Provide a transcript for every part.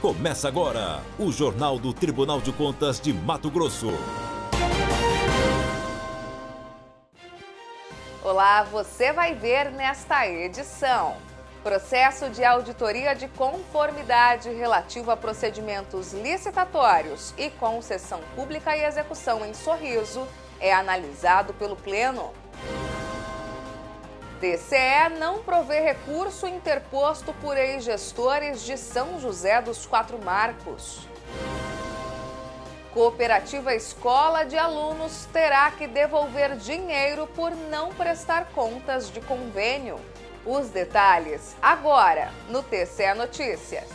Começa agora o Jornal do Tribunal de Contas de Mato Grosso. Olá, você vai ver nesta edição. Processo de auditoria de conformidade relativo a procedimentos licitatórios e concessão pública e execução em sorriso é analisado pelo Pleno. TCE não provê recurso interposto por ex-gestores de São José dos Quatro Marcos. Cooperativa Escola de Alunos terá que devolver dinheiro por não prestar contas de convênio. Os detalhes agora no TCE Notícias.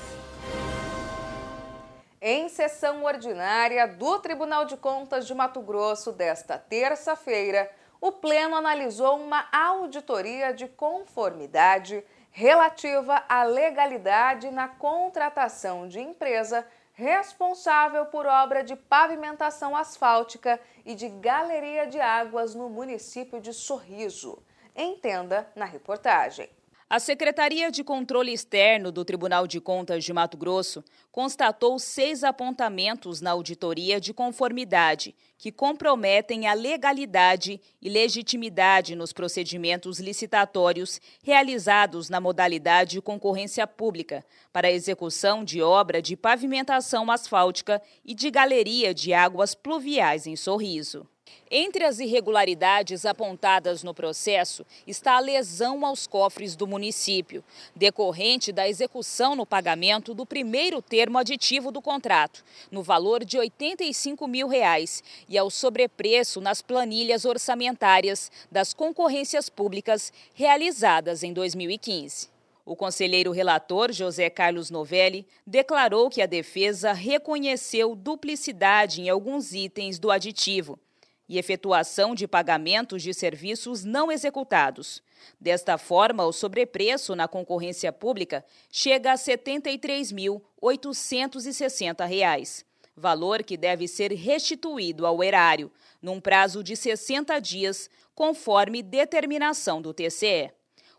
Em sessão ordinária do Tribunal de Contas de Mato Grosso desta terça-feira, o Pleno analisou uma auditoria de conformidade relativa à legalidade na contratação de empresa responsável por obra de pavimentação asfáltica e de galeria de águas no município de Sorriso. Entenda na reportagem. A Secretaria de Controle Externo do Tribunal de Contas de Mato Grosso constatou seis apontamentos na auditoria de conformidade que comprometem a legalidade e legitimidade nos procedimentos licitatórios realizados na modalidade concorrência pública para execução de obra de pavimentação asfáltica e de galeria de águas pluviais em Sorriso. Entre as irregularidades apontadas no processo está a lesão aos cofres do município, decorrente da execução no pagamento do primeiro termo aditivo do contrato, no valor de R$ 85 mil, reais, e ao sobrepreço nas planilhas orçamentárias das concorrências públicas realizadas em 2015. O conselheiro relator José Carlos Novelli declarou que a defesa reconheceu duplicidade em alguns itens do aditivo e efetuação de pagamentos de serviços não executados. Desta forma, o sobrepreço na concorrência pública chega a R$ 73.860, valor que deve ser restituído ao erário, num prazo de 60 dias, conforme determinação do TCE.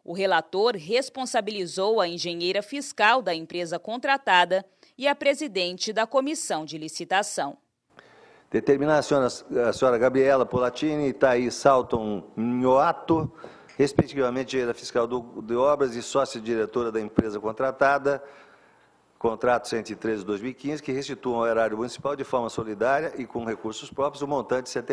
O relator responsabilizou a engenheira fiscal da empresa contratada e a presidente da comissão de licitação. Determinar a senhora, a senhora Gabriela Polatini e Thaís Salton Nhoato, respectivamente gerente fiscal do, de obras e sócia-diretora da empresa contratada, contrato 113 de 2015, que restituam ao erário municipal de forma solidária e com recursos próprios o montante de R$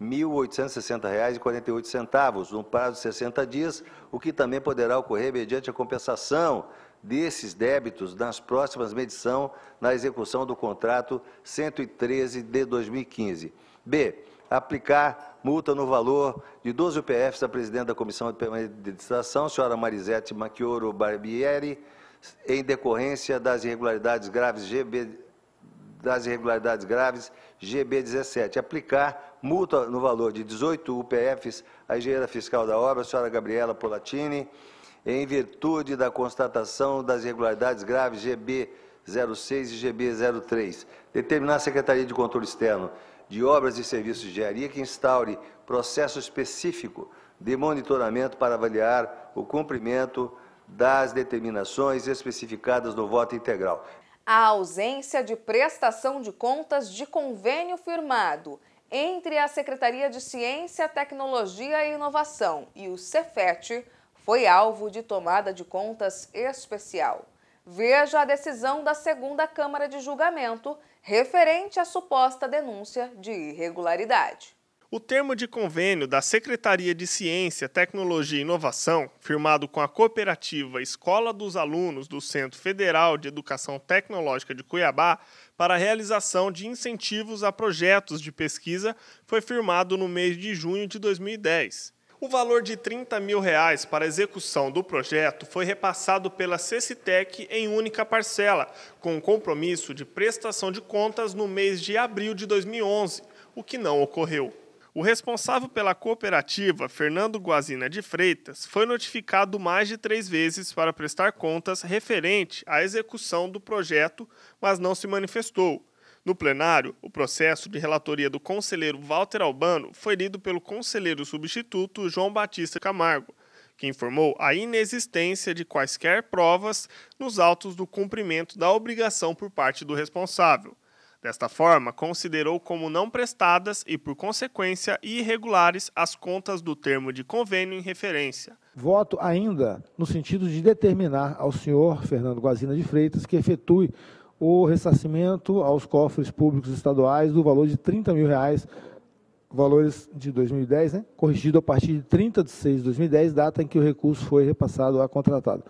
73.860,48, num prazo de 60 dias, o que também poderá ocorrer mediante a compensação desses débitos nas próximas medição na execução do contrato 113 de 2015. B. Aplicar multa no valor de 12 UPFs à presidente da Comissão de Permanentização, senhora Marisete Macchioro Barbieri, em decorrência das irregularidades graves GB das irregularidades graves GB17. Aplicar multa no valor de 18 UPFs à engenheira fiscal da obra, senhora Gabriela Polatini, em virtude da constatação das irregularidades graves GB 06 e GB 03. Determinar a Secretaria de Controle Externo de Obras e Serviços de Engenharia que instaure processo específico de monitoramento para avaliar o cumprimento das determinações especificadas no voto integral. A ausência de prestação de contas de convênio firmado entre a Secretaria de Ciência, Tecnologia e Inovação e o Cefet foi alvo de tomada de contas especial. Veja a decisão da segunda Câmara de Julgamento referente à suposta denúncia de irregularidade. O termo de convênio da Secretaria de Ciência, Tecnologia e Inovação, firmado com a cooperativa Escola dos Alunos do Centro Federal de Educação Tecnológica de Cuiabá, para a realização de incentivos a projetos de pesquisa, foi firmado no mês de junho de 2010. O valor de 30 mil reais para a execução do projeto foi repassado pela Cecitec em única parcela, com um compromisso de prestação de contas no mês de abril de 2011, o que não ocorreu. O responsável pela cooperativa, Fernando Guazina de Freitas, foi notificado mais de três vezes para prestar contas referente à execução do projeto, mas não se manifestou. No plenário, o processo de relatoria do conselheiro Walter Albano foi lido pelo conselheiro substituto João Batista Camargo, que informou a inexistência de quaisquer provas nos autos do cumprimento da obrigação por parte do responsável. Desta forma, considerou como não prestadas e, por consequência, irregulares as contas do termo de convênio em referência. Voto ainda no sentido de determinar ao senhor Fernando Guazina de Freitas que efetue o ressarcimento aos cofres públicos estaduais do valor de 30 mil reais, valores de 2010, né, corrigido a partir de 30 de 6 de 2010, data em que o recurso foi repassado à contratada.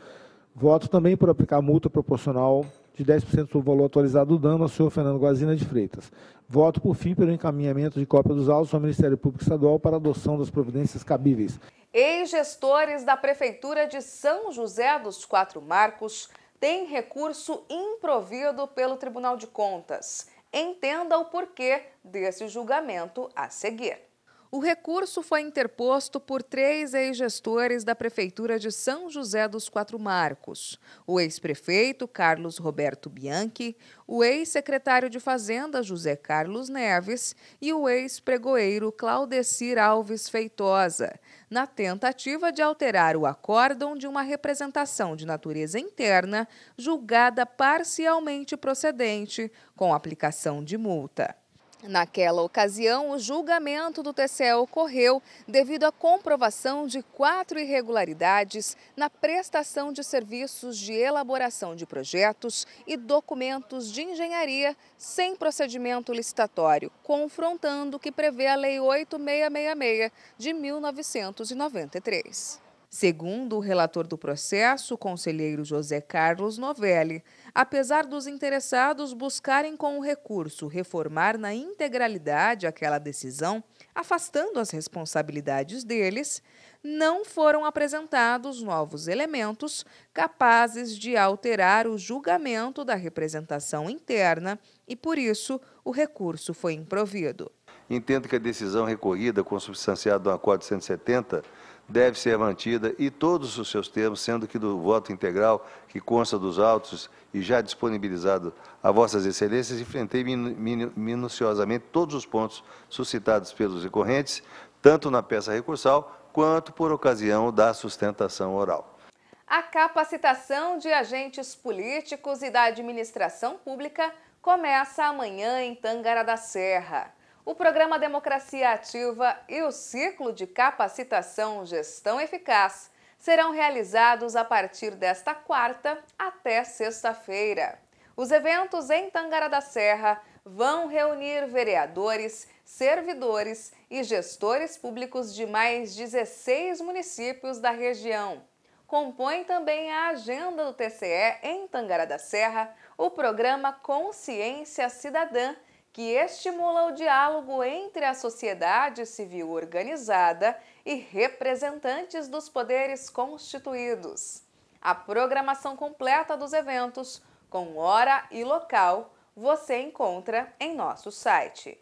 Voto também por aplicar multa proporcional de 10% do valor atualizado do dano ao senhor Fernando Guazina de Freitas. Voto, por fim, pelo encaminhamento de cópia dos autos ao Ministério Público Estadual para adoção das providências cabíveis. Ex-gestores da Prefeitura de São José dos Quatro Marcos tem recurso improvido pelo Tribunal de Contas. Entenda o porquê desse julgamento a seguir. O recurso foi interposto por três ex-gestores da Prefeitura de São José dos Quatro Marcos: o ex-prefeito Carlos Roberto Bianchi, o ex-secretário de Fazenda José Carlos Neves e o ex-pregoeiro Claudecir Alves Feitosa, na tentativa de alterar o acórdão de uma representação de natureza interna julgada parcialmente procedente, com aplicação de multa. Naquela ocasião, o julgamento do TCE ocorreu devido à comprovação de quatro irregularidades na prestação de serviços de elaboração de projetos e documentos de engenharia sem procedimento licitatório, confrontando o que prevê a Lei 8666 de 1993. Segundo o relator do processo, o conselheiro José Carlos Novelli, apesar dos interessados buscarem com o recurso reformar na integralidade aquela decisão, afastando as responsabilidades deles, não foram apresentados novos elementos capazes de alterar o julgamento da representação interna e, por isso, o recurso foi improvido. Entendo que a decisão recorrida, consubstanciada no Acordo 170, deve ser mantida e todos os seus termos, sendo que do voto integral, que consta dos autos e já disponibilizado a vossas excelências, enfrentei minuciosamente todos os pontos suscitados pelos recorrentes, tanto na peça recursal quanto por ocasião da sustentação oral. A capacitação de agentes políticos e da administração pública começa amanhã em Tangará da Serra. O programa Democracia Ativa e o ciclo de capacitação Gestão Eficaz serão realizados a partir desta quarta até sexta-feira. Os eventos em Tangará da Serra vão reunir vereadores, servidores e gestores públicos de mais 16 municípios da região. Compõe também a agenda do TCE em Tangará da Serra o programa Consciência Cidadã, que estimula o diálogo entre a sociedade civil organizada e representantes dos poderes constituídos. A programação completa dos eventos, com hora e local, você encontra em nosso site.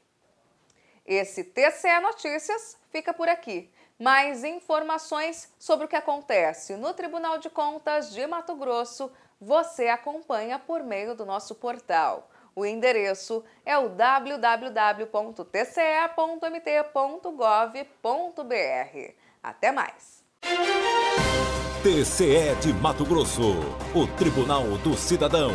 Esse TCE Notícias fica por aqui. Mais informações sobre o que acontece no Tribunal de Contas de Mato Grosso você acompanha por meio do nosso portal o endereço é o www.tce.mt.gov.br. Até mais! TCE de Mato Grosso, o Tribunal do Cidadão.